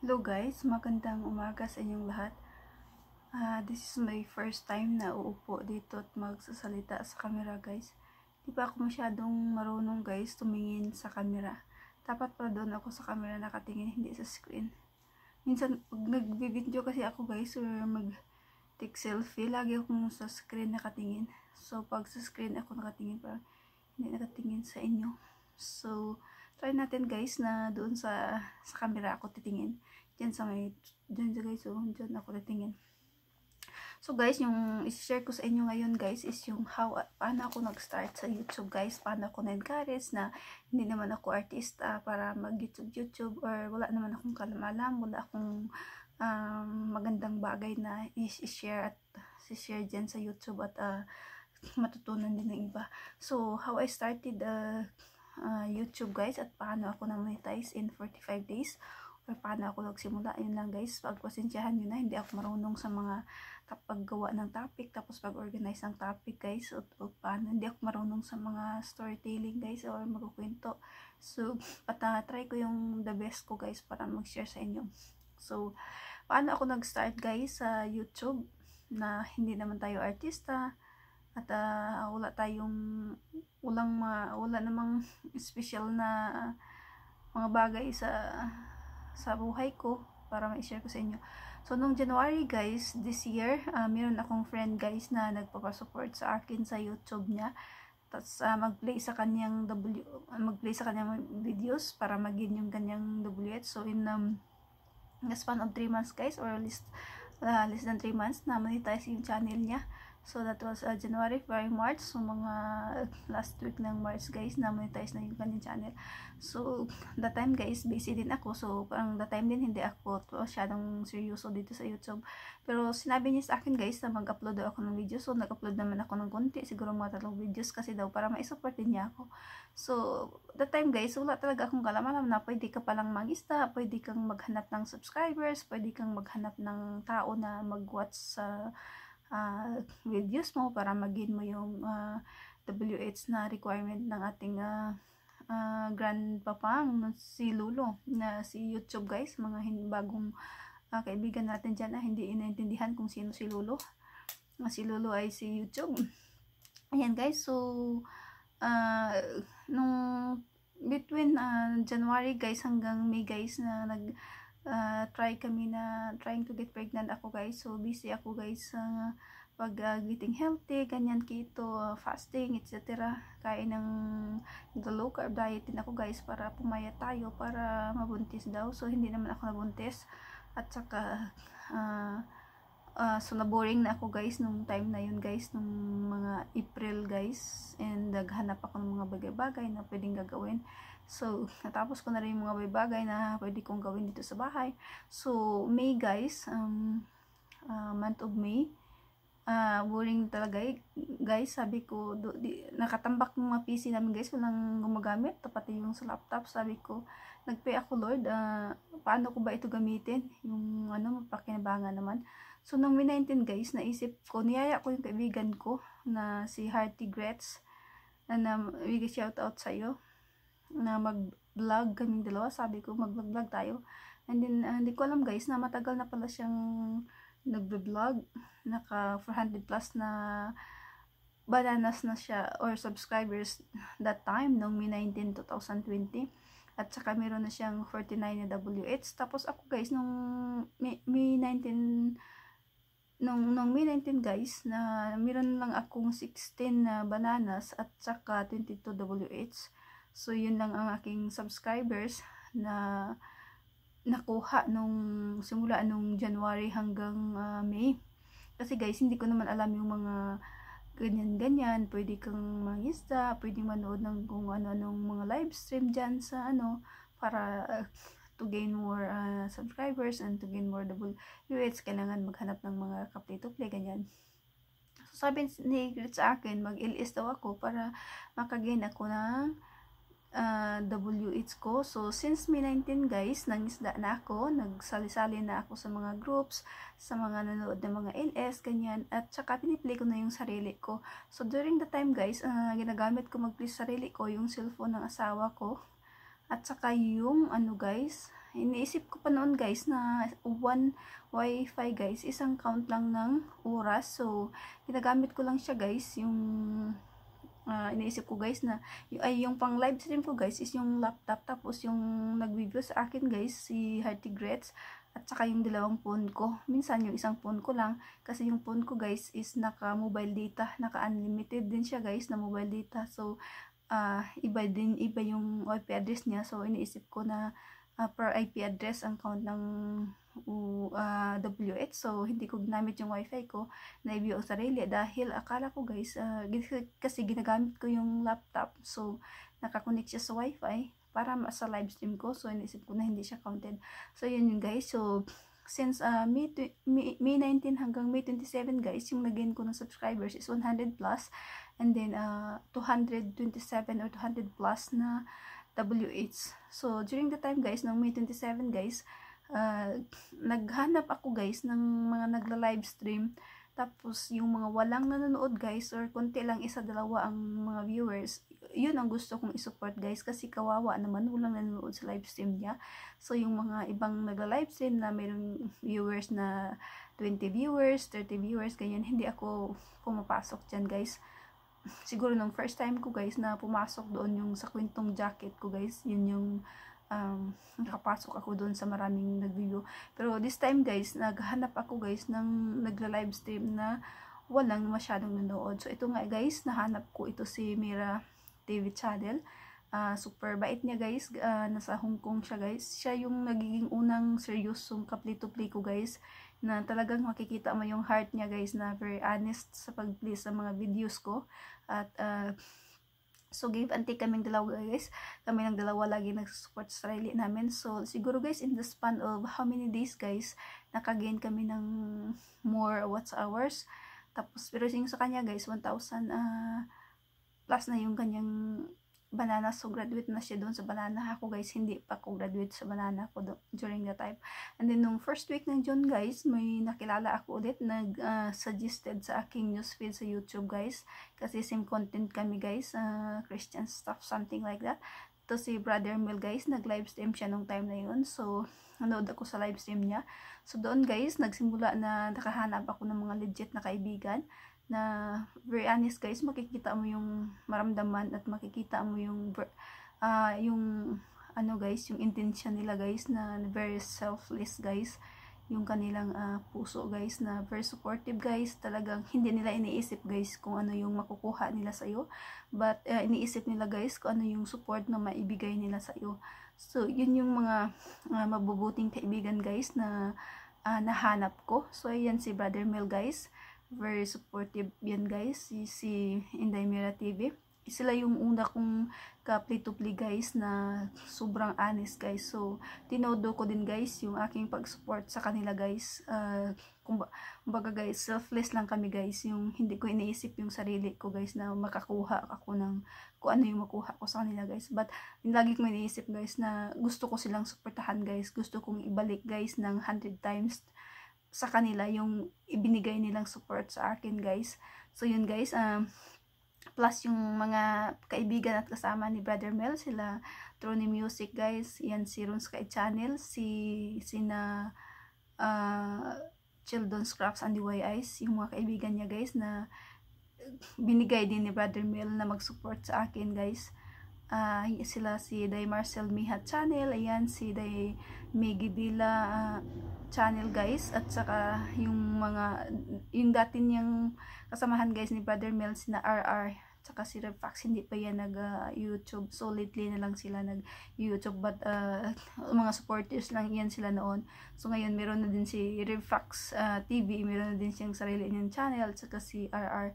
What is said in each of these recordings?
Hello guys, magandang umaga sa inyong lahat. Uh, this is my first time na uupo dito at magsasalita sa camera guys. Di pa ako masyadong marunong guys tumingin sa camera. Dapat pa doon ako sa camera nakatingin, hindi sa screen. Minsan, pag nagbibideo kasi ako guys or mag take selfie, lagi akong sa screen nakatingin. So, pag sa screen ako nakatingin, parang hindi nakatingin sa inyo. So, try natin guys na doon sa sa camera ako titingin dyan sa may dyan guys so oh, dyan ako titingin so guys yung i-share ko sa inyo ngayon guys is yung how paano ako nag-start sa youtube guys paano ako na-encourage na hindi naman ako artista para mag youtube youtube or wala naman akong kalamalam wala akong um, magandang bagay na i-share at si-share dyan sa youtube at uh, matutunan din ng iba so how I started uh, uh, YouTube guys at paano ako na monetize in 45 days or paano ako nagsimula. Ayun lang guys, pagpasensyahan nyo na, hindi ako marunong sa mga paggawa ng topic, tapos pag-organize ng topic guys, o, o paano. Hindi ako marunong sa mga storytelling guys or magkukwento. So, pata-try ko yung the best ko guys para mag-share sa inyo. So, paano ako nag-start guys sa YouTube na hindi naman tayo artista, at uh, wala tayong walang ma, wala namang special na mga bagay sa sa buhay ko para ma-share ko sa inyo. So, nung January guys, this year, uh, meron akong friend guys na nagpapasupport sa akin sa YouTube niya. Tapos uh, mag-play sa kanyang W, mag-play sa kanyang videos para maging yung kanyang WH. So, in um, in the span of 3 months guys, or at least uh, less than 3 months na monetize yung channel niya. So, that was uh, January, February, March. So, mga uh, last week ng March, guys, na-monetize na yung kanyang channel. So, the time, guys, busy din ako. So, parang the time din hindi ako masyadong seryoso dito sa YouTube. Pero, sinabi niya sa akin, guys, na mag-upload daw ako ng video. So, nag-upload naman ako ng konti. Siguro mga tatlong videos kasi daw para ma-support din niya ako. So, the time, guys, wala talaga akong kalaman na pwede ka palang mag-ista, pwede kang maghanap ng subscribers, pwede kang maghanap ng tao na mag-watch sa... Uh, uh, videos mo para magin mo yung uh, ah, WH na requirement ng ating uh, uh, grandpapa, si Lulo, na si YouTube guys, mga bagong uh, kaibigan natin dyan na hindi inaintindihan kung sino si Lulo. Uh, si Lulo ay si YouTube. Ayan guys, so uh, nung between uh, January guys hanggang May guys na nag uh, try kami na trying to get pregnant ako guys. So busy ako guys sa uh, pag uh, getting healthy, ganyan keto, uh, fasting, etc. Kain ng low carb diet din ako guys para pumaya tayo para mabuntis daw. So hindi naman ako nabuntis at saka uh, uh, so boring na ako guys nung time na yun guys nung mga April guys and naghanap ako ng mga bagay-bagay na pwedeng gagawin So, natapos ko na rin yung mga bagay na pwede kong gawin dito sa bahay. So, May guys, um, uh, month of May, uh, boring talaga eh. Guys, sabi ko, do, di, nakatambak ng mga PC namin guys, walang gumagamit, pati yung sa laptop. Sabi ko, nagpay ako Lord, uh, paano ko ba ito gamitin? Yung ano, mapakinabangan naman. So, nung May 19 guys, naisip ko, niyaya ko yung kaibigan ko na si Hearty Gretz na, na big shout out sa iyo na mag-vlog kaming dalawa. Sabi ko, mag-vlog tayo. And then, uh, hindi ko alam guys, na matagal na pala siyang nagbe-vlog. Naka 400 plus na bananas na siya or subscribers that time, noong May 19, 2020. At saka meron na siyang 49 na WH. Tapos ako guys, noong May, May 19 nung, nung May 19 guys, na meron lang akong 16 na bananas at saka 22 WH. So, yun lang ang aking subscribers na nakuha nung simula nung January hanggang uh, May. Kasi guys, hindi ko naman alam yung mga ganyan-ganyan. Pwede kang mag mangista, pwede manood ng kung ano-anong mga live stream dyan sa ano, para uh, to gain more uh, subscribers and to gain more WH, kailangan maghanap ng mga kaplay to play, ganyan. So, sabi ni Grit sa akin, mag-ilis daw ako para makagain ako ng uh, WH ko. So, since May 19 guys, nangisda na ako, nagsali na ako sa mga groups, sa mga nanood ng mga LS, ganyan, at saka piniplay ko na yung sarili ko. So, during the time guys, uh, ginagamit ko mag-play sarili ko, yung cellphone ng asawa ko, at saka yung ano guys, iniisip ko pa noon guys na one wifi guys, isang count lang ng oras. So, ginagamit ko lang siya guys, yung uh, iniisip ko guys na ay yung pang live stream ko guys is yung laptop tapos yung nag-video sa akin guys si Hearty Grets at saka yung dalawang phone ko. Minsan yung isang phone ko lang kasi yung phone ko guys is naka mobile data, naka unlimited din siya guys na mobile data. So uh, iba din iba yung IP address niya. So iniisip ko na uh, per IP address ang count ng uh, ah, WH. So, hindi ko ginamit yung wifi ko na ibig ang sarili dahil akala ko guys, uh, kasi ginagamit ko yung laptop. So, nakakonect siya sa wifi para sa live stream ko. So, inisip ko na hindi siya counted. So, yun yun guys. So, since uh, May, May, May 19 hanggang May 27 guys, yung nagain ko ng subscribers is 100 plus. And then, uh, 227 or 200 plus na WH. So, during the time guys, ng May 27 guys, uh, naghanap ako guys ng mga nagla-live stream. Tapos, yung mga walang nanonood guys, or konti lang isa dalawa ang mga viewers, yun ang gusto kong isupport guys kasi kawawa naman walang nanonood sa live stream niya so yung mga ibang nagla live stream na mayroong viewers na 20 viewers 30 viewers ganyan hindi ako pumapasok dyan guys siguro nung first time ko guys na pumasok doon yung sa kwentong jacket ko guys, yun yung um, nakapasok ako doon sa maraming nag-review. Pero this time guys, naghanap ako guys ng nagla-live stream na walang masyadong nanood. So ito nga guys, nahanap ko ito si Mira TV channel uh, super bait niya guys. Uh, nasa Hong Kong siya guys. Siya yung nagiging unang seryosong kapli-to-play ko guys na talagang makikita mo yung heart niya guys na very honest sa pag please sa mga videos ko. At uh, So, give and take kaming dalawa guys. Kami ng dalawa lagi nag-support sa rally namin. So, siguro guys, in the span of how many days guys, nakagain kami ng more watch hours. Tapos, pero yung sa kanya guys, 1,000 uh, plus na yung kanyang banana. So, graduate na siya doon sa banana. Ako guys, hindi pa ako graduate sa banana ko during that time. And then, nung first week ng June guys, may nakilala ako ulit. Nag-suggested ah, uh, sa aking feed sa YouTube guys. Kasi same content kami guys. Uh, Christian stuff, something like that. To si Brother Mel guys, nag-live stream siya nung time na yun. So, nanood ako sa live stream niya. So, doon guys, nagsimula na nakahanap ako ng mga legit na kaibigan na very honest guys, makikita mo yung maramdaman at makikita mo yung uh, yung ano guys, yung intensya nila guys na very selfless guys yung kanilang uh, puso guys na very supportive guys talagang hindi nila iniisip guys kung ano yung makukuha nila sa iyo but uh, iniisip nila guys kung ano yung support na maibigay nila sa iyo so yun yung mga uh, mabubuting kaibigan guys na uh, nahanap ko so ayan si brother Mel guys very supportive yan guys si, si Indaymira TV sila yung una kong kapli-tupli guys na sobrang honest guys so tinodo ko din guys yung aking pag-support sa kanila guys uh, kumbaga guys selfless lang kami guys yung hindi ko iniisip yung sarili ko guys na makakuha ako ng kung ano yung makuha ko sa kanila guys but lagi ko iniisip guys na gusto ko silang supportahan guys gusto kong ibalik guys ng 100 times sa kanila yung ibinigay nilang support sa akin guys so yun guys um, plus yung mga kaibigan at kasama ni Brother Mel sila Trony Music guys yan si Runes Kai Channel si sina uh, ah, Children Scraps and the DYIs yung mga kaibigan niya guys na binigay din ni Brother Mel na mag-support sa akin guys uh, sila si Day Marcel Miha Channel ayan si Day Megidila ah, channel guys at saka yung mga yung dati niyang kasamahan guys ni Brother Mels na RR saka si Refax hindi pa yan nag uh, YouTube so lately na lang sila nag YouTube but uh, mga supporters lang yan sila noon so ngayon meron na din si Refax uh, ah, TV meron na din siyang sarili niyang channel saka si RR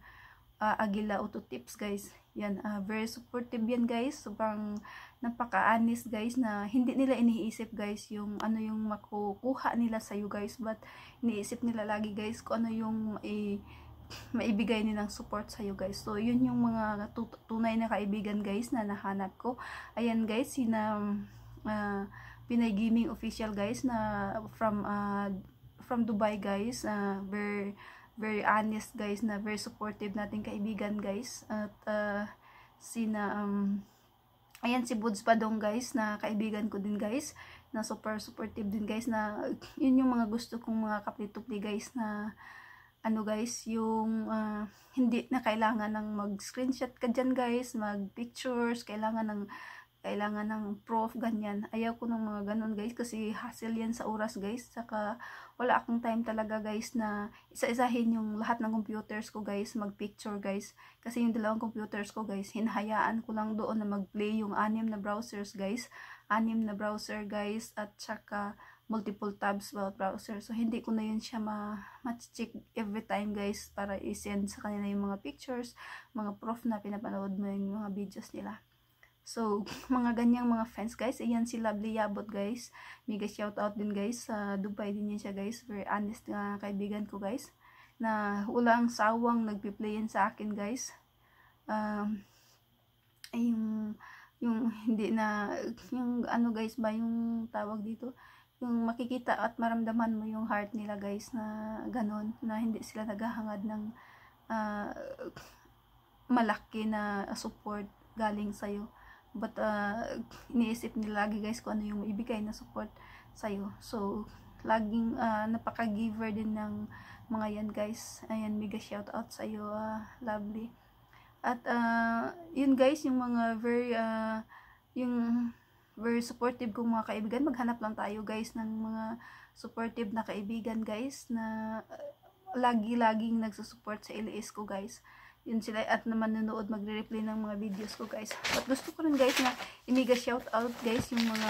uh, Agila Auto Tips guys. Yan, uh, very supportive yan guys. Sobrang napaka anis guys na hindi nila iniisip guys yung ano yung makukuha nila sa iyo guys. But iniisip nila lagi guys kung ano yung eh, maibigay nilang support sa iyo guys. So yun yung mga tunay na kaibigan guys na nahanap ko. Ayan guys, sina uh, ah, Pinay Gaming official guys na from uh, from Dubai guys. Uh, very very honest guys, na very supportive nating kaibigan guys. At uh, ah, sina, um, ayan si Buds Padong guys, na kaibigan ko din guys, na super supportive din guys, na yun yung mga gusto kong mga kaplitukli guys, na ano guys, yung uh, hindi na kailangan ng mag-screenshot ka dyan guys, mag-pictures, kailangan ng kailangan ng proof, ganyan. Ayaw ko ng mga ganun guys kasi hassle yan sa oras guys. Saka wala akong time talaga guys na isa-isahin yung lahat ng computers ko guys, magpicture guys. Kasi yung dalawang computers ko guys, hinahayaan ko lang doon na mag-play yung anim na browsers guys. Anim na browser guys at saka multiple tabs about browser. So, hindi ko na yun siya ma-check every time, guys, para i-send sa kanila yung mga pictures, mga proof na pinapanood mo yung mga videos nila. So, mga ganyang mga fans guys. Ayan si Lovely Yabot guys. Mega shout out din guys. Sa uh, Dubai din yan siya guys. Very honest na kaibigan ko guys. Na walang sawang nagpiplayan sa akin guys. Um, ay yung, yung hindi na, yung ano guys ba yung tawag dito? Yung makikita at maramdaman mo yung heart nila guys na ganon. Na hindi sila naghahangad ng uh, malaki na support galing sa'yo. But, uh, iniisip nila lagi guys kung ano yung ibigay na support sa'yo. So, laging uh, napaka-giver din ng mga yan guys. Ayan, mega shout out sa'yo, uh, lovely. At, uh, yun guys, yung mga very, uh, yung very supportive kong mga kaibigan. Maghanap lang tayo guys ng mga supportive na kaibigan guys na uh, lagi-laging nagsusupport sa LS ko guys yun sila at naman nanonood magre-replay ng mga videos ko guys at gusto ko rin guys na imiga shout out guys yung mga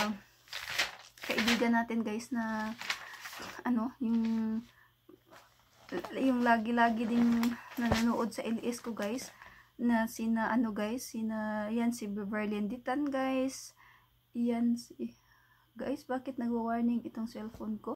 kaibigan natin guys na ano yung yung lagi-lagi ding nanonood sa LS ko guys na sina ano guys sina yan si Beverly Ditan guys yan si guys bakit nagwa-warning itong cellphone ko